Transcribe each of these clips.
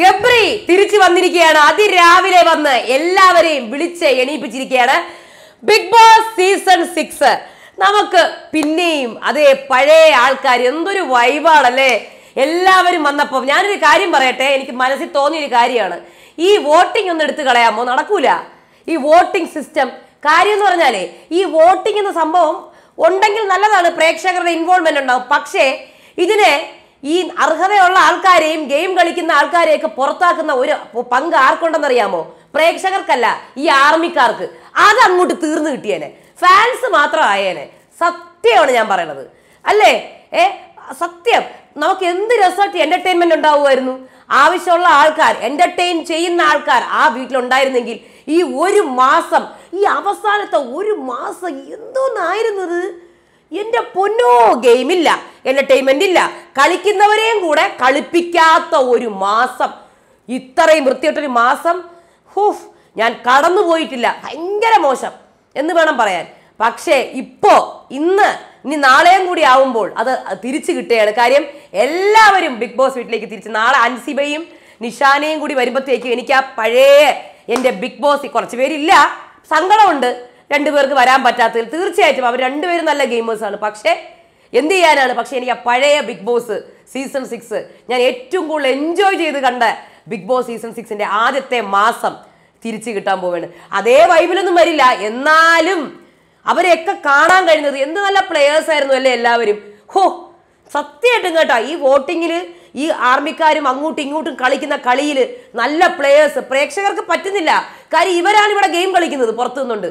ഗബ്രി തിരിച്ചു വന്നിരിക്കുകയാണ് അതിരാവിലെ വന്ന് എല്ലാവരെയും വിളിച്ച് എണീപ്പിച്ചിരിക്കുകയാണ് ബിഗ് ബോസ് സീസൺ സിക്സ് നമുക്ക് പിന്നെയും അതേ പഴയ ആൾക്കാർ എന്തൊരു വൈബാണല്ലേ എല്ലാവരും വന്നപ്പോൾ ഞാനൊരു കാര്യം പറയട്ടെ എനിക്ക് മനസ്സിൽ തോന്നിയൊരു കാര്യമാണ് ഈ വോട്ടിംഗ് ഒന്ന് എടുത്തു കളയാമോ നടക്കൂല ഈ വോട്ടിംഗ് സിസ്റ്റം കാര്യം എന്ന് പറഞ്ഞാലേ ഈ വോട്ടിംഗ് എന്ന സംഭവം ഉണ്ടെങ്കിൽ നല്ലതാണ് പ്രേക്ഷകരുടെ ഇൻവോൾവ്മെന്റ് ഉണ്ടാവും പക്ഷേ ഇതിനെ ഈ അർഹതയുള്ള ആൾക്കാരെയും ഗെയിം കളിക്കുന്ന ആൾക്കാരെയൊക്കെ പുറത്താക്കുന്ന ഒരു പങ്ക് ആർക്കുണ്ടെന്നറിയാമോ പ്രേക്ഷകർക്കല്ല ഈ ആർമിക്കാർക്ക് അത് അങ്ങോട്ട് തീർന്നു കിട്ടിയേനെ ഫാൻസ് മാത്രം ആയേനെ സത്യമാണ് ഞാൻ പറയണത് അല്ലേ ഏ സത്യം നമുക്ക് എന്ത് രസമായിട്ട് എന്റർടൈൻമെന്റ് ഉണ്ടാവുമായിരുന്നു ആവശ്യമുള്ള ആൾക്കാർ എന്റർടൈൻ ചെയ്യുന്ന ആൾക്കാർ ആ വീട്ടിലുണ്ടായിരുന്നെങ്കിൽ ഈ ഒരു മാസം ഈ അവസാനത്തെ ഒരു മാസം എന്തോന്നായിരുന്നത് എന്റെ പൊന്നോ ഗെയിമില്ല എന്റർടൈൻമെന്റ് ഇല്ല കളിക്കുന്നവരെയും കൂടെ കളിപ്പിക്കാത്ത ഒരു മാസം ഇത്രയും വൃത്തിയിട്ടൊരു മാസം ഹൂഫ് ഞാൻ കടന്നു പോയിട്ടില്ല ഭയങ്കര മോശം എന്ന് വേണം പറയാൻ പക്ഷേ ഇപ്പോ ഇന്ന് ഇനി നാളെയും കൂടി ആവുമ്പോൾ അത് തിരിച്ചു കിട്ടുകയാണ് കാര്യം എല്ലാവരും ബിഗ് ബോസ് വീട്ടിലേക്ക് തിരിച്ച് നാളെ അൻസിബയും നിഷാനയും കൂടി വരുമ്പോഴത്തേക്ക് എനിക്ക് ആ പഴയ എൻ്റെ ബിഗ് ബോസ് കുറച്ച് പേരില്ല സങ്കടമുണ്ട് രണ്ടുപേർക്ക് വരാൻ പറ്റാത്തതിൽ തീർച്ചയായിട്ടും അവർ രണ്ടുപേരും നല്ല ഗെയിമേഴ്സാണ് പക്ഷേ എന്ത് ചെയ്യാനാണ് പക്ഷേ എനിക്ക് ആ പഴയ ബിഗ് ബോസ് സീസൺ സിക്സ് ഞാൻ ഏറ്റവും കൂടുതൽ എൻജോയ് ചെയ്ത് കണ്ട ബിഗ് ബോസ് സീസൺ സിക്സിൻ്റെ ആദ്യത്തെ മാസം തിരിച്ചു കിട്ടാൻ പോവാണ് അതേ വൈബിലൊന്നും വരില്ല എന്നാലും അവരെയൊക്കെ കാണാൻ കഴിഞ്ഞത് എന്ത് നല്ല പ്ലെയേഴ്സ് ആയിരുന്നു അല്ലേ എല്ലാവരും ഹോ സത്യമായിട്ടും കേട്ടോ ഈ വോട്ടിങ്ങിൽ ഈ ആർമിക്കാരും അങ്ങോട്ടും ഇങ്ങോട്ടും കളിക്കുന്ന കളിയിൽ നല്ല പ്ലെയേഴ്സ് പ്രേക്ഷകർക്ക് പറ്റുന്നില്ല കാര്യം ഇവരാണ് ഇവിടെ ഗെയിം കളിക്കുന്നത് പുറത്തു നിന്നുണ്ട്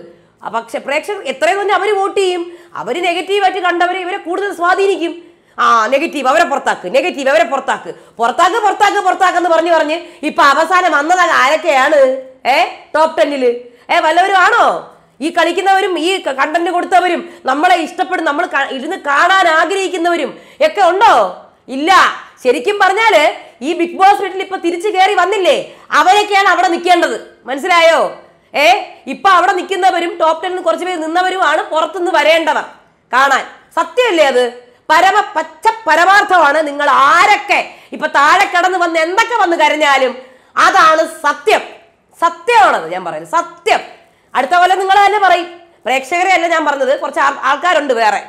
പക്ഷെ പ്രേക്ഷകർ എത്രയും തന്നെ അവർ വോട്ട് ചെയ്യും അവർ നെഗറ്റീവായിട്ട് കണ്ടവരെ ഇവരെ കൂടുതൽ സ്വാധീനിക്കും ആ നെഗറ്റീവ് അവരെ പുറത്താക്ക് നെഗറ്റീവ് അവരെ പുറത്താക്ക് പുറത്താക്ക് പുറത്താക്ക് പുറത്താക്കെന്ന് പറഞ്ഞു പറഞ്ഞ് ഇപ്പൊ അവസാനം വന്നത് ആരൊക്കെയാണ് ഏ ടോപ് ടെന്നില് ഏ വല്ലവരും ആണോ ഈ കളിക്കുന്നവരും ഈ കണ്ടന്റ് കൊടുത്തവരും നമ്മളെ ഇഷ്ടപ്പെടും നമ്മൾ ഇരുന്ന് കാണാൻ ആഗ്രഹിക്കുന്നവരും ഒക്കെ ഉണ്ടോ ഇല്ല ശരിക്കും പറഞ്ഞാല് ഈ ബിഗ് ബോസ് വീട്ടിൽ ഇപ്പൊ തിരിച്ചു കയറി വന്നില്ലേ അവരൊക്കെയാണ് അവിടെ നിൽക്കേണ്ടത് മനസ്സിലായോ ഏ ഇപ്പൊ അവിടെ നിൽക്കുന്നവരും ടോപ് ടെന്നിൽ കുറച്ച് പേര് നിന്നവരുമാണ് പുറത്തുനിന്ന് വരേണ്ടവർ കാണാൻ സത്യമല്ലേ അത് പരമ പച്ച പരമാർത്ഥമാണ് നിങ്ങൾ ആരൊക്കെ ഇപ്പൊ താഴെ കടന്ന് വന്ന് എന്തൊക്കെ വന്ന് കരഞ്ഞാലും അതാണ് സത്യം സത്യമാണത് ഞാൻ പറയുന്നത് സത്യം അടുത്ത കൊല്ലം നിങ്ങൾ തന്നെ പറയും പ്രേക്ഷകരെ അല്ല ഞാൻ പറഞ്ഞത് കുറച്ച് ആൾക്കാരുണ്ട് വേറെ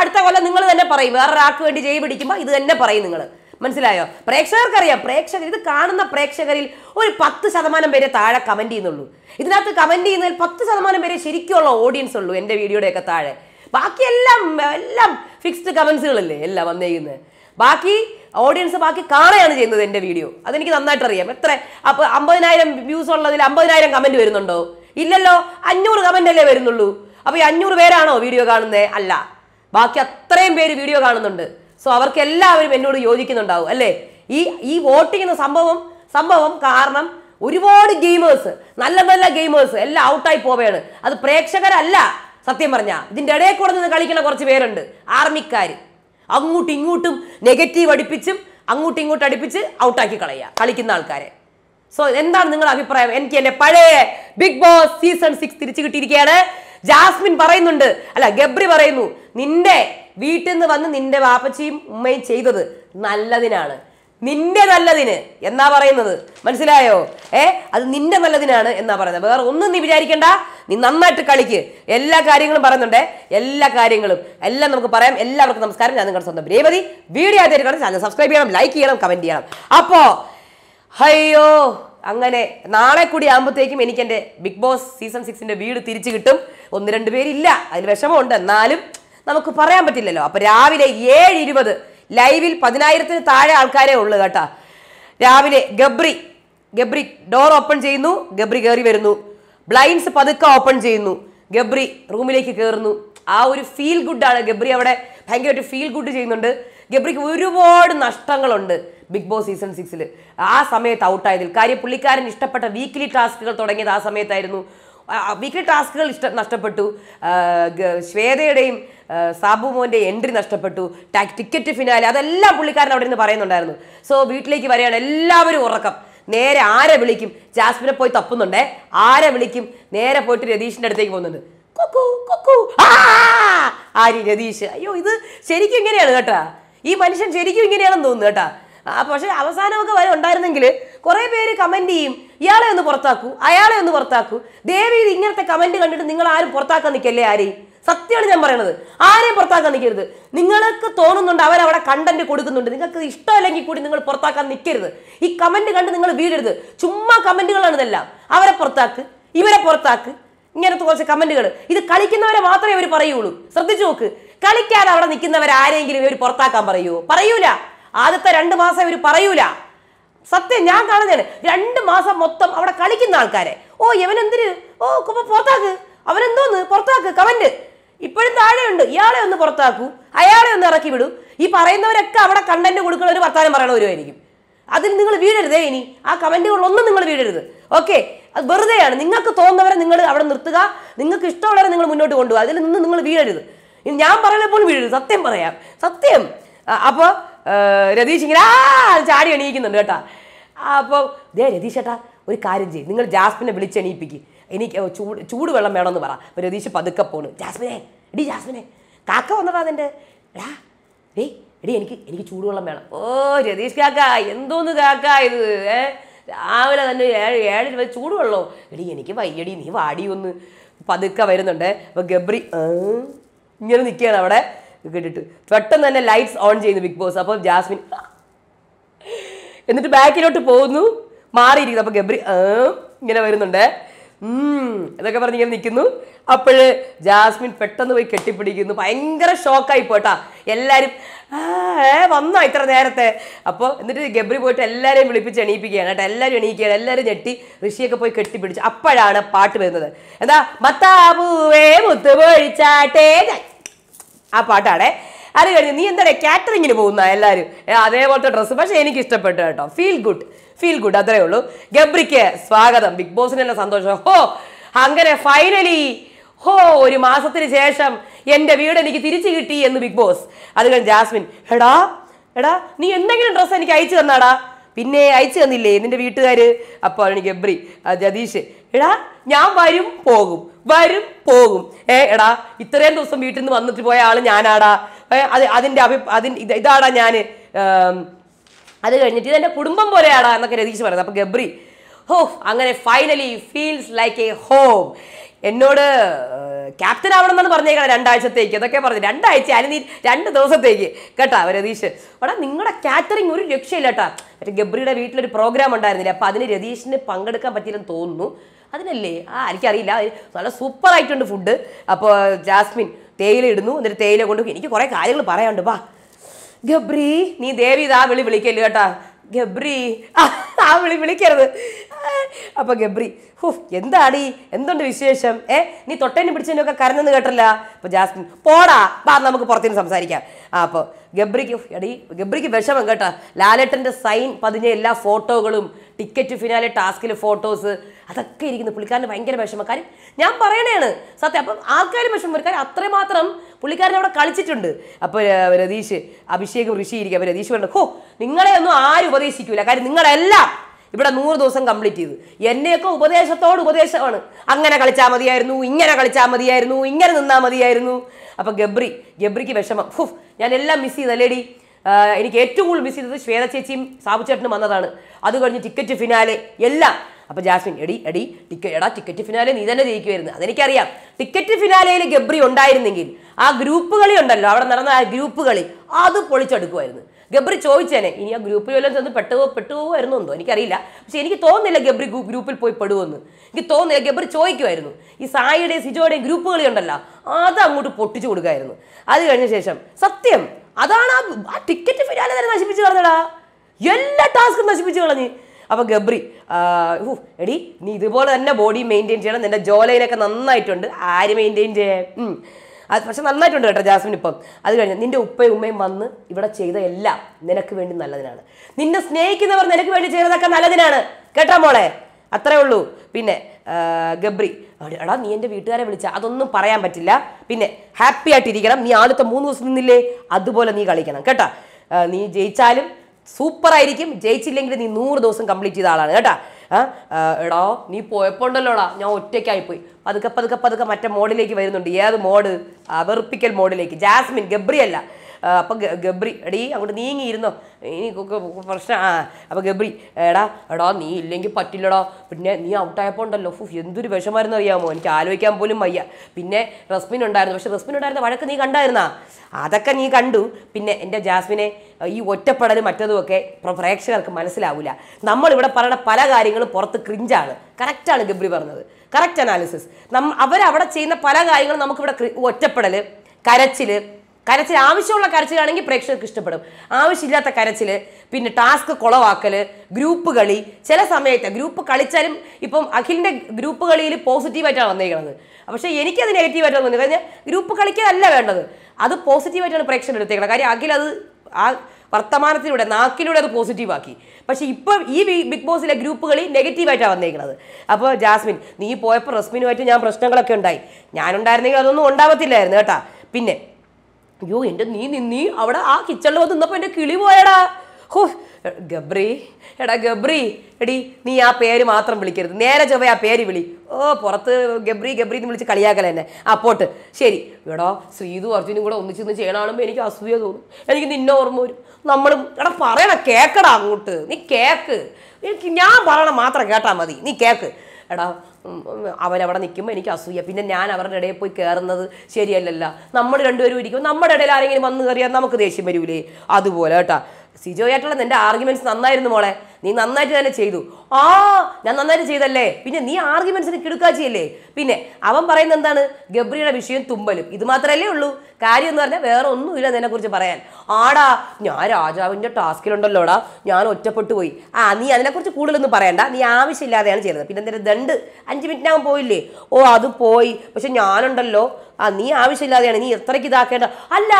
അടുത്ത കൊല്ലം നിങ്ങൾ തന്നെ പറയും വേറൊരാൾക്ക് വേണ്ടി ജയ് പിടിക്കുമ്പോൾ ഇത് തന്നെ പറയും നിങ്ങൾ മനസ്സിലായോ പ്രേക്ഷകർക്കറിയാം പ്രേക്ഷകർ ഇത് കാണുന്ന പ്രേക്ഷകരിൽ ഒരു പത്ത് ശതമാനം പേരെ താഴെ കമന്റ് ചെയ്യുന്നുള്ളൂ ഇതിനകത്ത് കമന്റ് ചെയ്യുന്നതിൽ പത്ത് ശതമാനം പേരെ ശരിക്കുള്ള ഓഡിയൻസ് ഉള്ളൂ എൻ്റെ ഒക്കെ താഴെ ബാക്കി എല്ലാം എല്ലാം ഫിക്സ്ഡ് കമന്റ്സുകളല്ലേ എല്ലാം വന്നേക്കുന്നത് ബാക്കി ഓഡിയൻസ് ബാക്കി കാണുകയാണ് ചെയ്യുന്നത് എൻ്റെ വീഡിയോ അതെനിക്ക് നന്നായിട്ട് അറിയാം എത്ര അപ്പോൾ അമ്പതിനായിരം വ്യൂസ് ഉള്ളതിൽ അമ്പതിനായിരം കമന്റ് വരുന്നുണ്ടോ ഇല്ലല്ലോ അഞ്ഞൂറ് കമന്റ് അല്ലേ വരുന്നുള്ളൂ അപ്പോൾ ഈ അഞ്ഞൂറ് പേരാണോ വീഡിയോ കാണുന്നത് അല്ല ബാക്കി അത്രയും പേര് വീഡിയോ കാണുന്നുണ്ട് സോ അവർക്ക് എല്ലാവരും എന്നോട് യോജിക്കുന്നുണ്ടാവും അല്ലേ ഈ ഈ വോട്ടിങ്ങിന് സംഭവം സംഭവം കാരണം ഒരുപാട് ഗെയിമേഴ്സ് നല്ല നല്ല ഗെയിമേഴ്സ് എല്ലാം ഔട്ടായി പോവുകയാണ് അത് പ്രേക്ഷകരല്ല സത്യം പറഞ്ഞാൽ ഇതിൻ്റെ ഇടയിൽ കൂടെ നിന്ന് കളിക്കുന്ന കുറച്ച് പേരുണ്ട് ആർമിക്കാർ അങ്ങോട്ടും ഇങ്ങോട്ടും നെഗറ്റീവ് അടിപ്പിച്ചും അങ്ങോട്ടും ഇങ്ങോട്ടും അടിപ്പിച്ച് ഔട്ടാക്കി കളയുക കളിക്കുന്ന ആൾക്കാരെ സോ എന്താണ് നിങ്ങളുടെ അഭിപ്രായം എനിക്ക് എൻ്റെ പഴയ ബിഗ് ബോസ് സീസൺ സിക്സ് തിരിച്ചു കിട്ടിയിരിക്കുകയാണ് ജാസ്മിൻ പറയുന്നുണ്ട് അല്ല ഗബ്രി പറയുന്നു നിന്റെ വീട്ടിൽ നിന്ന് വന്ന് നിന്റെ വാപ്പച്ചിയും ഉമ്മയും ചെയ്തത് നല്ലതിനാണ് നിന്റെ നല്ലതിന് എന്നാ പറയുന്നത് മനസ്സിലായോ ഏ അത് നിന്റെ നല്ലതിനാണ് എന്നാ പറയുന്നത് വേറെ ഒന്നും നീ വിചാരിക്കണ്ട നീ നന്നായിട്ട് കളിക്ക് എല്ലാ കാര്യങ്ങളും പറയുന്നുണ്ട് എല്ലാ കാര്യങ്ങളും എല്ലാം നമുക്ക് പറയാം എല്ലാവർക്കും നമസ്കാരം ഞാൻ നിങ്ങളുടെ സ്വന്തം രേവതി വീഡിയോ ആദ്യമായിട്ട് സബ്സ്ക്രൈബ് ചെയ്യണം ലൈക്ക് ചെയ്യണം കമന്റ് ചെയ്യണം അപ്പോ അയ്യോ അങ്ങനെ നാളെ കൂടി ആകുമ്പോഴത്തേക്കും എനിക്ക് എൻ്റെ ബിഗ് ബോസ് സീസൺ സിക്സിൻ്റെ വീട് തിരിച്ചു കിട്ടും ഒന്ന് രണ്ട് പേരില്ല അതിൽ വിഷമമുണ്ട് എന്നാലും നമുക്ക് പറയാൻ പറ്റില്ലല്ലോ അപ്പോൾ രാവിലെ ഏഴ് ഇരുപത് ലൈവിൽ പതിനായിരത്തിന് താഴെ ആൾക്കാരേ ഉള്ളു കേട്ടാ രാവിലെ ഗബ്രി ഗബ്രി ഡോർ ഓപ്പൺ ചെയ്യുന്നു ഗബ്രി കയറി വരുന്നു ബ്ലൈൻഡ്സ് പതുക്കെ ഓപ്പൺ ചെയ്യുന്നു ഗബ്രി റൂമിലേക്ക് കയറുന്നു ആ ഒരു ഫീൽ ഗുഡാണ് ഗബ്രി അവിടെ ഭയങ്കരമായിട്ട് ഫീൽ ഗുഡ് ചെയ്യുന്നുണ്ട് ഗബ്രിക്ക് ഒരുപാട് നഷ്ടങ്ങളുണ്ട് ബിഗ് ബോസ് സീസൺ സിക്സിൽ ആ സമയത്ത് ഔട്ടായതിൽ കാര്യം പുള്ളിക്കാരൻ ഇഷ്ടപ്പെട്ട വീക്കിലി ടാസ്കുകൾ തുടങ്ങിയത് ആ സമയത്തായിരുന്നു വീക്കിലി ടാസ്കുകൾ ഇഷ്ട നഷ്ടപ്പെട്ടു ശ്വേതയുടെയും സാബു മോൻ്റെ എൻട്രി നഷ്ടപ്പെട്ടു ടാ ടിക്കറ്റ് ഫിനാലി അതെല്ലാം പുള്ളിക്കാരൻ അവിടെ നിന്ന് പറയുന്നുണ്ടായിരുന്നു സോ വീട്ടിലേക്ക് വരികയാണ് എല്ലാവരും ഉറക്കം നേരെ ആരെ വിളിക്കും ജാസ്മിനെ പോയി തപ്പുന്നുണ്ടേ ആരെ വിളിക്കും നേരെ പോയിട്ട് രതീഷിൻ്റെ അടുത്തേക്ക് പോകുന്നുണ്ട് കൊക്കു കൊക്കു ആരി രതീഷ് അയ്യോ ഇത് ശരിക്കും ഇങ്ങനെയാണ് കേട്ടാ ഈ മനുഷ്യൻ ശരിക്കും ഇങ്ങനെയാണെന്ന് തോന്നുന്നു കേട്ടാ ആ പക്ഷേ അവസാനമൊക്കെ വരെ ഉണ്ടായിരുന്നെങ്കിൽ കുറേ പേര് കമന്റ് ചെയ്യും ഇയാളെ ഒന്ന് പുറത്താക്കൂ അയാളെ ഒന്ന് പുറത്താക്കൂ ദേവി ഇങ്ങനത്തെ കമന്റ് കണ്ടിട്ട് നിങ്ങൾ ആരും പുറത്താക്കാൻ നിൽക്കല്ലേ ആരെയും സത്യമാണ് ഞാൻ പറയണത് ആരെയും പുറത്താക്കാൻ നിൽക്കരുത് നിങ്ങൾക്ക് തോന്നുന്നുണ്ട് അവരവിടെ കണ്ടന്റ് കൊടുക്കുന്നുണ്ട് നിങ്ങൾക്ക് ഇഷ്ടമല്ലെങ്കിൽ കൂടി നിങ്ങൾ പുറത്താക്കാൻ നിൽക്കരുത് ഈ കമന്റ് കണ്ട് നിങ്ങൾ വീടരുത് ചുമ്മാ കമന്റുകളാണ് ഇതെല്ലാം അവരെ പുറത്താക്ക് ഇവരെ പുറത്താക്ക് ഇങ്ങനത്തെ കുറച്ച് കമന്റുകൾ ഇത് കളിക്കുന്നവരെ മാത്രമേ അവർ പറയുള്ളൂ ശ്രദ്ധിച്ചു നോക്ക് കളിക്കാതെ അവിടെ നിൽക്കുന്നവരാരെങ്കിലും ഇവർ പുറത്താക്കാൻ പറയുമോ പറയൂല ആദ്യത്തെ രണ്ട് മാസം ഇവർ പറയൂല സത്യം ഞാൻ കാണുന്നതാണ് രണ്ട് മാസം മൊത്തം അവിടെ കളിക്കുന്ന ആൾക്കാരെ ഓ ഇവനെന്തിന് ഓ പുറത്താക്ക് അവനെന്തോന്ന് പുറത്താക്ക് കമന്റ് ഇപ്പോഴും ഉണ്ട് ഇയാളെ ഒന്ന് പുറത്താക്കൂ അയാളെ ഒന്ന് ഇറക്കി വിടൂ ഈ പറയുന്നവരൊക്കെ അവിടെ കണ്ടന്റ് കൊടുക്കുന്ന ഒരു വർത്താനം പറയണവരുമായിരിക്കും അതിൽ നിങ്ങൾ വീഴരുതേ ഇനി ആ കമന്റുകളിലൊന്നും നിങ്ങൾ വീഴരുത് ഓക്കെ അത് വെറുതെയാണ് നിങ്ങൾക്ക് തോന്നുന്നവരെ നിങ്ങൾ അവിടെ നിർത്തുക നിങ്ങൾക്ക് ഇഷ്ടമുള്ളവരെ നിങ്ങൾ മുന്നോട്ട് കൊണ്ടുപോകുക അതിൽ നിന്ന് നിങ്ങൾ വീഴരുത് ഞാൻ പറയുന്നപ്പോൾ വീഴരുത് സത്യം പറയാം സത്യം അപ്പോൾ രതീഷ് ഇങ്ങനെ ആ ചാടി എണീക്കുന്നുണ്ട് കേട്ടാ അപ്പോൾ ദേ രതീഷ് ചേട്ടാ ഒരു കാര്യം ചെയ്യും നിങ്ങൾ ജാസ്മിനെ എണീപ്പിക്കും എനിക്ക് ചൂട് വെള്ളം വേണമെന്ന് പറ അപ്പം രതീഷ് പതുക്കെ പോണു ജാസ്മിനെ എടി ജാസ്മിനെ കാക്ക വന്നതാ അതിൻ്റെ എടാ ഡേ എടി എനിക്ക് എനിക്ക് ചൂടുവെള്ളം വേണം ഓ രതീഷ് കാക്ക എന്തോന്ന് കാക്ക ഇത് ഏ രാവിലെ തന്നെ ഏഴ് ഏഴര വരെ ചൂടുവെള്ളോ എടി എനിക്ക് വയ്യടി നീ ഒന്ന് പതുക്കെ വരുന്നുണ്ട് അപ്പോൾ ഗബ്രി ഇങ്ങനെ നിൽക്കുകയാണ് അവിടെ കേട്ടിട്ട് പെട്ടെന്ന് തന്നെ ലൈറ്റ്സ് ഓൺ ചെയ്യുന്നു ബിഗ് ബോസ് അപ്പോൾ ജാസ്മിൻ എന്നിട്ട് ബാക്കിലോട്ട് പോകുന്നു മാറിയിരിക്കുന്നു അപ്പോൾ ഗബ്രി ഇങ്ങനെ വരുന്നുണ്ടേ ഇതൊക്കെ പറഞ്ഞ് ഇങ്ങനെ നിൽക്കുന്നു അപ്പോൾ ജാസ്മിൻ പെട്ടെന്ന് പോയി കെട്ടിപ്പിടിക്കുന്നു ഭയങ്കര ഷോക്കായി പോട്ടാ എല്ലാവരും വന്നോ ഇത്ര നേരത്തെ അപ്പോൾ എന്നിട്ട് ഗബ്രി പോയിട്ട് എല്ലാവരെയും വിളിപ്പിച്ച് എണീപ്പിക്കുകയാണ് കേട്ടോ എല്ലാവരും എണീക്കുകയാണ് എല്ലാവരും ഞെട്ടി ഋഷിയൊക്കെ പോയി കെട്ടിപ്പിടിച്ച് അപ്പോഴാണ് പാട്ട് വരുന്നത് എന്താ മത്താപൂവേ മുത്തുപൊഴിച്ചാട്ടേ ആ പാട്ടാണേ അത് കഴിഞ്ഞ് നീ എന്താണ് കാറ്ററിങ്ങിന് പോകുന്ന എല്ലാവരും അതേപോലത്തെ ഡ്രസ്സ് പക്ഷേ എനിക്ക് ഇഷ്ടപ്പെട്ടു കേട്ടോ ഫീൽ ഗുഡ് ഫീൽ ഗുഡ് അത്രേ ഉള്ളൂ ഗബ്രിക്ക് സ്വാഗതം ബിഗ് ബോസിന് തന്നെ സന്തോഷം ഹോ അങ്ങനെ ഫൈനലി ഹോ ഒരു മാസത്തിന് ശേഷം എൻ്റെ വീട് എനിക്ക് തിരിച്ചു കിട്ടി എന്ന് ബിഗ് ബോസ് അത് കഴിഞ്ഞ് ജാസ്മിൻ എടാ എടാ നീ എന്തെങ്കിലും ഡ്രസ്സ് എനിക്ക് അയച്ചു തന്നാടാ പിന്നെ അയച്ചു തന്നില്ലേ നിന്റെ വീട്ടുകാർ അപ്പോൾ എനിക്ക് എബ്രി ജതീഷ് എടാ ഞാൻ വരും പോകും വരും പോകും ഏ എടാ ഇത്രയും ദിവസം വീട്ടിൽ നിന്ന് വന്നിട്ട് പോയ ആള് ഞാനാടാ അത് അതിൻ്റെ അഭി അതിന് ഇത് ഇതാടാ ഞാൻ അത് കഴിഞ്ഞിട്ട് ഇതെൻ്റെ കുടുംബം പോലെയാടാ എന്നൊക്കെ രതീഷ് പറയുന്നത് അപ്പോൾ ഗബ്രി ഹോ അങ്ങനെ finally feels like a home എന്നോട് ക്യാപ്റ്റൻ ആവണം എന്നാണ് പറഞ്ഞേക്കണം രണ്ടാഴ്ചത്തേക്ക് അതൊക്കെ പറഞ്ഞു രണ്ടാഴ്ച അല്ലെങ്കിൽ നീ രണ്ട് ദിവസത്തേക്ക് കേട്ടാ രതീഷ് എടാ നിങ്ങളുടെ കാറ്ററിംഗ് ഒരു രക്ഷയില്ല കേട്ടാ മറ്റേ ഗബ്രിയുടെ വീട്ടിലൊരു പ്രോഗ്രാം ഉണ്ടായിരുന്നില്ല അപ്പോൾ അതിന് രതീഷിന് പങ്കെടുക്കാൻ പറ്റിയില്ലെന്ന് തോന്നുന്നു അതിനല്ലേ ആ എനിക്കറിയില്ല നല്ല സൂപ്പറായിട്ടുണ്ട് ഫുഡ് അപ്പോൾ ജാസ്മിൻ തേയില ഇടുന്നു എന്നിട്ട് തേയില കൊണ്ട് എനിക്ക് കുറേ കാര്യങ്ങൾ പറയാനുണ്ട് വാ ഗബ്രി നീ ദേവി ഇതാ വിളി വിളിക്കല്ലേ കേട്ടാ ഗബ്രി ആ വിളി വിളിക്കരുത് അപ്പോൾ ഗബ്രി ഹുഫ് എന്താടി എന്തുണ്ട് വിശേഷം ഏ നീ തൊട്ടേനെ പിടിച്ചതിനൊക്കെ കരഞ്ഞെന്ന് കേട്ടില്ല അപ്പോൾ ജാസ്മിൻ പോടാ ബാ നമുക്ക് പുറത്തുനിന്ന് സംസാരിക്കാം ആ അപ്പോൾ ഗബ്രിക്ക് എടി ഗബ്രിക്ക് വിഷമം കേട്ടോ ലാലേട്ടൻ്റെ സൈൻ പതിഞ്ഞ എല്ലാ ഫോട്ടോകളും ടിക്കറ്റ് ഫിനാലെ ടാസ്കിൽ ഫോട്ടോസ് അതൊക്കെ ഇരിക്കുന്നു പുള്ളിക്കാരന് ഭയങ്കര വിഷമക്കാരൻ ഞാൻ പറയണേയാണ് സത്യം അപ്പം ആൾക്കാർ വിഷമക്കാരൻ അത്രമാത്രം പുള്ളിക്കാരൻ അവിടെ കളിച്ചിട്ടുണ്ട് അപ്പോൾ രതീഷ് അഭിഷേകും ഋഷി ഇരിക്കും അപ്പോൾ രതീഷ് പറഞ്ഞു ഹോ നിങ്ങളെ ഒന്നും ആരും ഉപദേശിക്കൂല കാര്യം നിങ്ങളെല്ലാം ഇവിടെ നൂറ് ദിവസം കംപ്ലീറ്റ് ചെയ്ത് എന്നെയൊക്കെ ഉപദേശത്തോട് ഉപദേശമാണ് അങ്ങനെ കളിച്ചാൽ മതിയായിരുന്നു ഇങ്ങനെ കളിച്ചാൽ മതിയായിരുന്നു ഇങ്ങനെ നിന്നാൽ മതിയായിരുന്നു അപ്പോൾ ഗബ്രി ഗബ്രിക്ക് വിഷമം ഫുഫ് ഞാൻ എല്ലാം മിസ് ചെയ്തല്ലേടി എനിക്ക് ഏറ്റവും കൂടുതൽ മിസ് ചെയ്തത് ശ്വേത ചേച്ചിയും സാബുചേട്ടനും വന്നതാണ് അത് കഴിഞ്ഞ് ടിക്കറ്റ് ഫിനാലെ എല്ലാം അപ്പോൾ ജാസ്മിൻ എടി എടി ടിക്കറ്റ് എടാ ടിക്കറ്റ് ഫിനാലെ നീ തന്നെ ജയിക്കുമായിരുന്നു അതെനിക്കറിയാം ടിക്കറ്റ് ഫിനാലയിൽ ഗബ്രി ഉണ്ടായിരുന്നെങ്കിൽ ആ ഗ്രൂപ്പ് കളി ഉണ്ടല്ലോ അവിടെ നടന്ന ആ ഗ്രൂപ്പ് കളി അത് പൊളിച്ചെടുക്കുമായിരുന്നു ഗബ്രി ചോദിച്ചേനെ ഇനി ആ ഗ്രൂപ്പിൽ വല്ലതും ചെന്ന് പെട്ടുപോ പെട്ടുപോകുമായിരുന്നു എന്തോ എനിക്കറിയില്ല പക്ഷെ എനിക്ക് തോന്നുന്നില്ല ഗബ്രി ഗ്രൂപ്പിൽ പോയി പെടുവെന്ന് എനിക്ക് തോന്നുന്നില്ല ഗബ്രി ചോദിക്കുമായിരുന്നു ഈ സായിയുടെയും സിജോയുടെയും ഗ്രൂപ്പുകളി ഉണ്ടല്ലോ അത് അങ്ങോട്ട് പൊട്ടിച്ചു കൊടുക്കായിരുന്നു അത് കഴിഞ്ഞ ശേഷം സത്യം അതാണ് ആ ടിക്കറ്റ് ഫിനാലെ തന്നെ നശിപ്പിച്ചു കളഞ്ഞടാ എല്ലാ ടാസ്കും നശിപ്പിച്ചു കളഞ്ഞ് അപ്പോൾ ഗബ്രി എടി നീ ഇതുപോലെ തന്നെ ബോഡി മെയിൻറ്റെയിൻ ചെയ്യണം നിന്റെ ജോലൈനൊക്കെ നന്നായിട്ടുണ്ട് ആര് മെയിൻറ്റെയിൻ ചെയ്യേ അത് പക്ഷെ നന്നായിട്ടുണ്ട് കേട്ടോ ജാസ്മിൻ ഇപ്പം അത് കഴിഞ്ഞ് നിന്റെ ഉപ്പയും ഉമ്മയും വന്ന് ഇവിടെ ചെയ്ത എല്ലാം നിനക്ക് വേണ്ടി നല്ലതിനാണ് നിന്നെ സ്നേഹിക്കുന്നവർ നിനക്ക് വേണ്ടി ചെയ്തതൊക്കെ നല്ലതിനാണ് കേട്ടോ മോളെ അത്രേ ഉള്ളൂ പിന്നെ ഗബ്രി എടാ നീ എൻ്റെ വീട്ടുകാരെ വിളിച്ച അതൊന്നും പറയാൻ പറ്റില്ല പിന്നെ ഹാപ്പി ആയിട്ടിരിക്കണം നീ ആദ്യത്തെ മൂന്ന് ദിവസം നിന്നില്ലേ അതുപോലെ നീ കളിക്കണം കേട്ടോ നീ ജയിച്ചാലും സൂപ്പറായിരിക്കും ജയിച്ചില്ലെങ്കിൽ നീ നൂറ് ദിവസം കംപ്ലീറ്റ് ചെയ്ത ആളാണ് കേട്ടോ എടാ നീ പോയപ്പോൾ ഉണ്ടല്ലോടാ ഞാൻ ഒറ്റയ്ക്കായിപ്പോയി പതുക്കെ പതുക്കെ പതുക്കെ മറ്റേ മോഡിലേക്ക് വരുന്നുണ്ട് ഏത് മോഡ് അവർപ്പിക്കൽ മോഡിലേക്ക് ജാസ്മിൻ ഗബ്രിയല്ല അപ്പം ഗബ്രി എടീ അങ്ങോട്ട് നീങ്ങിയിരുന്നോ എനിക്കൊക്കെ പ്രശ്നം ആ അപ്പം ഗബ്രി എടാ എടാ നീ ഇല്ലെങ്കിൽ പറ്റില്ലടാ പിന്നെ നീ ഔട്ടായപ്പോൾ ഉണ്ടല്ലോ ഫുഫ് എന്തൊരു വിഷമായിരുന്നു അറിയാമോ എനിക്ക് ആലോചിക്കാൻ പോലും വയ്യ പിന്നെ റസ്മിൻ ഉണ്ടായിരുന്നു പക്ഷെ റസ്മിൻ ഉണ്ടായിരുന്ന വഴക്ക് നീ കണ്ടായിരുന്നാ അതൊക്കെ നീ കണ്ടു പിന്നെ എൻ്റെ ജാസ്മിനെ ഈ ഒറ്റപ്പെടൽ മറ്റതുമൊക്കെ പ്രേക്ഷകർക്ക് മനസ്സിലാവില്ല നമ്മളിവിടെ പറയുന്ന പല കാര്യങ്ങളും പുറത്ത് ക്രിഞ്ചാണ് കറക്റ്റാണ് ഗബ്രി പറഞ്ഞത് കറക്റ്റ് അനാലിസിസ് നം അവരവിടെ ചെയ്യുന്ന പല കാര്യങ്ങളും നമുക്കിവിടെ ഒറ്റപ്പെടൽ കരച്ചിൽ കരച്ചിൽ ആവശ്യമുള്ള കരച്ചിലാണെങ്കിൽ പ്രേക്ഷകർക്ക് ഇഷ്ടപ്പെടും ആവശ്യമില്ലാത്ത കരച്ചിൽ പിന്നെ ടാസ്ക് കുളവാക്കൽ ഗ്രൂപ്പ് കളി ചില സമയത്ത് ഗ്രൂപ്പ് കളിച്ചാലും ഇപ്പം അഖിലിൻ്റെ ഗ്രൂപ്പ് കളിയിൽ പോസിറ്റീവായിട്ടാണ് വന്നിരിക്കുന്നത് പക്ഷേ എനിക്കത് നെഗറ്റീവായിട്ടാണ് വന്നത് കഴിഞ്ഞാൽ ഗ്രൂപ്പ് കളിക്കതല്ല വേണ്ടത് അത് പോസിറ്റീവായിട്ടാണ് പ്രേക്ഷകർ എടുത്തേക്കുന്നത് കാര്യം അഖിൽ അത് ആ വർത്തമാനത്തിലൂടെ നാക്കിലൂടെ അത് പോസിറ്റീവാക്കി പക്ഷേ ഇപ്പം ഈ ബിഗ് ബോസിലെ ഗ്രൂപ്പ് കളി നെഗറ്റീവായിട്ടാണ് വന്നേക്കുന്നത് അപ്പോൾ ജാസ്മിൻ നീ പോയപ്പോൾ റസ്മിനുമായിട്ട് ഞാൻ പ്രശ്നങ്ങളൊക്കെ ഉണ്ടായി ഞാനുണ്ടായിരുന്നെങ്കിൽ അതൊന്നും ഉണ്ടാവത്തില്ലായിരുന്നു കേട്ടാ പിന്നെ അയ്യോ എൻ്റെ നീ നിന്നി അവിടെ ആ കിച്ചണിൽ വന്ന് നിന്നപ്പോൾ എൻ്റെ കിളി പോയടാ ഹോ ഗബ്രി എടാ ഗബ്രി എടി നീ ആ പേര് മാത്രം വിളിക്കരുത് നേരെ ചൊവ്വ ആ പേര് വിളി ഓ പുറത്ത് ഗബ്രി ഗബ്രി എന്ന് വിളിച്ച് കളിയാക്കല എന്നെ അപ്പോട്ട് ശരി എടാ ശ്രീതു അർജുനും കൂടെ ഒന്നിച്ച് നിന്ന് ചെയ്യണമെന്ന് എനിക്ക് അസൂയ തോന്നും എനിക്ക് നിന്നെ ഓർമ്മ വരും നമ്മളും എടാ പറയണ കേക്കടാ അങ്ങോട്ട് നീ കേക്ക് എനിക്ക് ഞാൻ പറയണ മാത്രം കേട്ടാൽ മതി നീ കേക്ക് എടാ അവരവിടെ നിൽക്കുമ്പോൾ എനിക്ക് അസൂയ പിന്നെ ഞാൻ അവരുടെ ഇടയിൽ പോയി കയറുന്നത് ശരിയല്ലല്ല നമ്മൾ രണ്ടുപേരും ഇരിക്കും നമ്മുടെ ഇടയിൽ ആരെങ്കിലും വന്ന് കയറിയാൽ നമുക്ക് ദേഷ്യം വരൂലേ അതുപോലെ കേട്ടാ സിജോയായിട്ടുള്ള നിന്റെ ആർഗ്യുമെന്റ്സ് നന്നായിരുന്നു മോളെ നീ നന്നായിട്ട് തന്നെ ചെയ്തു ആ ഞാൻ നന്നായിട്ട് ചെയ്തല്ലേ പിന്നെ നീ ആർഗ്യുമെന്റ്സിന് കിടുക്കാച്ചിയല്ലേ പിന്നെ അവൻ പറയുന്നത് എന്താണ് ഗബ്രിയുടെ വിഷയം തുമ്പലും ഇത് മാത്രമല്ലേ ഉള്ളൂ കാര്യം എന്ന് പറഞ്ഞാൽ വേറെ ഒന്നുമില്ല അതിനെ കുറിച്ച് പറയാൻ ആടാ ഞാൻ രാജാവിന്റെ ടാസ്കിലുണ്ടല്ലോടാ ഞാൻ ഒറ്റപ്പെട്ടു പോയി ആ നീ അതിനെക്കുറിച്ച് കൂടുതലൊന്നും പറയണ്ട നീ ആവശ്യമില്ലാതെയാണ് ചെയ്തത് പിന്നെ എന്തെങ്കിലും ദണ്ട് അഞ്ച് മിനിറ്റിനകം പോയില്ലേ ഓ അത് പോയി പക്ഷെ ഞാനുണ്ടല്ലോ ആ നീ ആവശ്യമില്ലാതെയാണ് നീ ഇത്രയ്ക്ക് ഇതാക്കേണ്ട അല്ല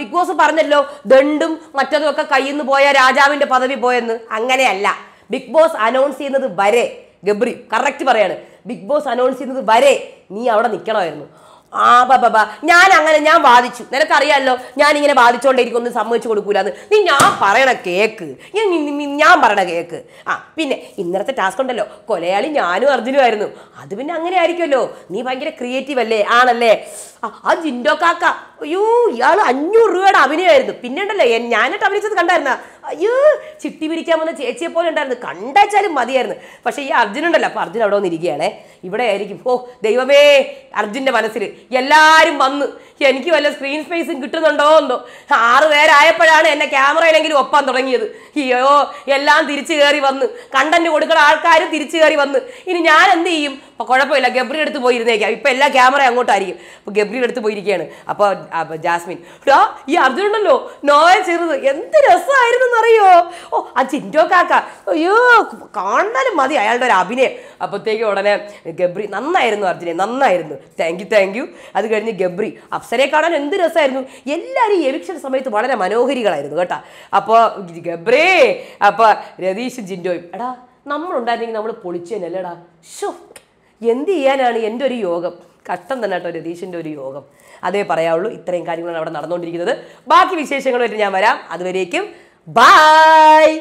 ബിഗ് ബോസ് പറഞ്ഞല്ലോ ദണ്ടും മറ്റതും ഒക്കെ കയ്യിൽ നിന്ന് പോയ രാജാവിന്റെ പദവി പോയെന്ന് അങ്ങനെയല്ല ബിഗ് ബോസ് അനൗൺസ് ചെയ്യുന്നത് വരെ ഗബ്രി കറക്റ്റ് പറയാണ് ബിഗ് ബോസ് അനൗൺസ് ചെയ്യുന്നത് വരെ നീ അവിടെ നിൽക്കണമായിരുന്നു ആ ബാബ ഞാൻ അങ്ങനെ ഞാൻ വാദിച്ചു നിനക്കറിയാമല്ലോ ഞാൻ ഇങ്ങനെ വാദിച്ചുകൊണ്ടിരിക്കും ഒന്നും സമ്മതിച്ചു കൊടുക്കൂലെന്ന് നീ ഞാൻ പറയണ കേക്ക് ഞാൻ പറയണ കേക്ക് ആ പിന്നെ ഇന്നത്തെ ടാസ്ക് ഉണ്ടല്ലോ കൊലയാളി ഞാനും അർജുനുമായിരുന്നു അത് പിന്നെ അങ്ങനെ ആയിരിക്കുമല്ലോ നീ ഭയങ്കര ക്രിയേറ്റീവ് അല്ലേ ആണല്ലേ ആ ജിൻഡോ കാക്ക അയ്യോ ഇയാൾ അഞ്ഞൂറ് രൂപയുടെ അഭിനയമായിരുന്നു പിന്നെ ഉണ്ടല്ലോ ഞാനായിട്ട് അഭിനയിച്ചത് കണ്ടായിരുന്ന അയ്യോ ചിട്ടി പിരിക്കാൻ വന്ന ചേച്ചിയെ പോലെ ഉണ്ടായിരുന്നു കണ്ടാച്ചാലും മതിയായിരുന്നു പക്ഷേ ഈ അർജുൻ ഉണ്ടല്ലോ അപ്പോൾ അർജുൻ അവിടെ വന്നിരിക്കുകയാണേ ഇവിടെ ആയിരിക്കും ഓ ദൈവമേ അർജുൻ്റെ മനസ്സിൽ എല്ലാവരും വന്ന് എനിക്ക് വല്ല സ്ക്രീൻ സ്പേസും കിട്ടുന്നുണ്ടോ എന്തോ ആറ് പേരായപ്പോഴാണ് എന്നെ ക്യാമറയിലെങ്കിലും ഒപ്പാൻ തുടങ്ങിയത് അയ്യോ എല്ലാം തിരിച്ചു കയറി വന്ന് കണ്ടന്റ് കൊടുക്കുന്ന ആൾക്കാരും തിരിച്ചു കയറി വന്ന് ഇനി ഞാൻ എന്ത് ചെയ്യും അപ്പോൾ കുഴപ്പമില്ല ഗബ്രി അടുത്ത് പോയിരുന്നേക്കാം ഇപ്പൊ എല്ലാ ക്യാമറ അങ്ങോട്ടായിരിക്കും അപ്പോൾ ഗബ്രി അടുത്ത് പോയിരിക്കുകയാണ് അപ്പോൾ ജാസ്മിൻ ഡോ ഈ അർജുൻ ഉണ്ടല്ലോ നോയ ചെറുത് എന്ത് രസമായിരുന്നു എന്നറിയോ ഓ ആ ചിൻഡോ കാക്ക അയ്യോ കാണാനും മതി അയാളുടെ ഒരു അഭിനയം അപ്പോഴത്തേക്ക് ഉടനെ ഗബ്രി നന്നായിരുന്നു അർജുനെ നന്നായിരുന്നു താങ്ക് യു താങ്ക് യു അത് കഴിഞ്ഞ് ഗബ്രി അപ്സ അപ്സരയെ കാണാൻ എന്ത് രസമായിരുന്നു എല്ലാവരും എവിക്ഷൻ സമയത്ത് വളരെ മനോഹരികളായിരുന്നു കേട്ടോ അപ്പോൾ ഗബ്രേ അപ്പോൾ രതീഷും ജിൻഡോയും എടാ നമ്മളുണ്ടായിരുന്നെങ്കിൽ നമ്മൾ പൊളിച്ചേനല്ലേടാ ഷോ എന്ത് ചെയ്യാനാണ് എൻ്റെ ഒരു യോഗം കഷ്ടം തന്നെ കേട്ടോ രതീഷിൻ്റെ ഒരു യോഗം അതേ പറയാവുള്ളൂ ഇത്രയും കാര്യങ്ങളാണ് അവിടെ നടന്നുകൊണ്ടിരിക്കുന്നത് ബാക്കി വിശേഷങ്ങളായിട്ട് ഞാൻ വരാം അതുവരേക്കും ബായ്